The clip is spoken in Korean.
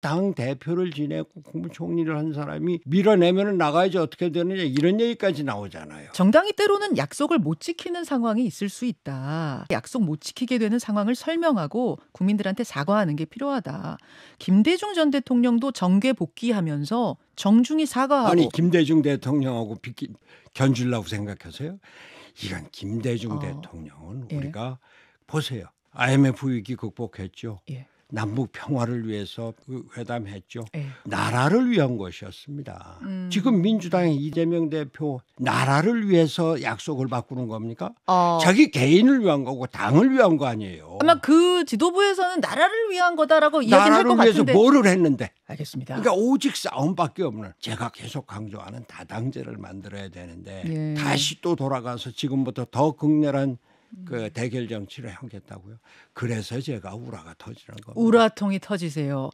당 대표를 지내고 국무총리를 한 사람이 밀어내면 나가야지 어떻게 되느냐 이런 얘기까지 나오잖아요. 정당이 때로는 약속을 못 지키는 상황이 있을 수 있다. 약속 못 지키게 되는 상황을 설명하고 국민들한테 사과하는 게 필요하다. 김대중 전 대통령도 정계 복귀하면서 정중히 사과하고 아니 김대중 대통령하고 비키, 견줄라고 생각하세요? 이건 김대중 어, 대통령은 예. 우리가 보세요. IMF 위기 극복했죠. 예. 남북 평화를 위해서 그 회담했죠. 네. 나라를 위한 것이었습니다. 음. 지금 민주당의 이재명 대표 나라를 위해서 약속을 바꾸는 겁니까? 어. 자기 개인을 위한 거고 당을 위한 거 아니에요. 아마 그 지도부에서는 나라를 위한 거다라고 이야기를 할것 같은데. 나라를 위해서 뭐를 했는데? 알겠습니다. 그러니까 오직 싸움밖에 없는 제가 계속 강조하는 다당제를 만들어야 되는데 예. 다시 또 돌아가서 지금부터 더 극렬한 그 대결 정치를 하겠다고요. 그래서 제가 우라가 터지는 겁니다. 우라통이 터지세요.